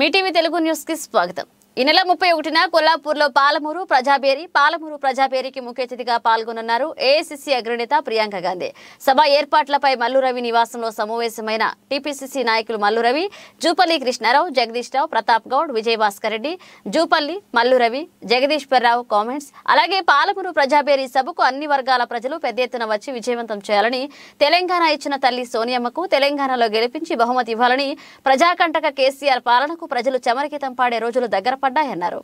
మీ TV Telugu news కి స్వాగతం ఈ నెల ముప్పై ఒకటిన కొల్లాపూర్లో పాలమూరు ప్రజాబేరి పాలమూరు ప్రజాపేరికి ముఖ్య అతిథిగా పాల్గొనున్నారు ఏఐసిసి అగ్రనేత ప్రియాంక గాంధీ సభ ఏర్పాట్లపై మల్లురవి నివాసంలో సమావేశమైన టీపీసీసీ నాయకులు మల్లురవి జూపల్లి కృష్ణారావు జగదీష్ రావు ప్రతాప్ గౌడ్ విజయభాస్కర్ రెడ్డి జూపల్లి మల్లురవి జగదీశ్వరరావు కామెంట్స్ అలాగే పాలమూరు ప్రజాపేరి సభకు అన్ని వర్గాల ప్రజలు పెద్ద ఎత్తున వచ్చి విజయవంతం చేయాలని తెలంగాణ ఇచ్చిన తల్లి సోనియమ్మకు తెలంగాణలో గెలిపించి బహుమతి ఇవ్వాలని ప్రజాకంటక కేసీఆర్ పాలనకు ప్రజలు చమరగీతం పాడే రోజులు దగ్గర పడ్డాయన్నారు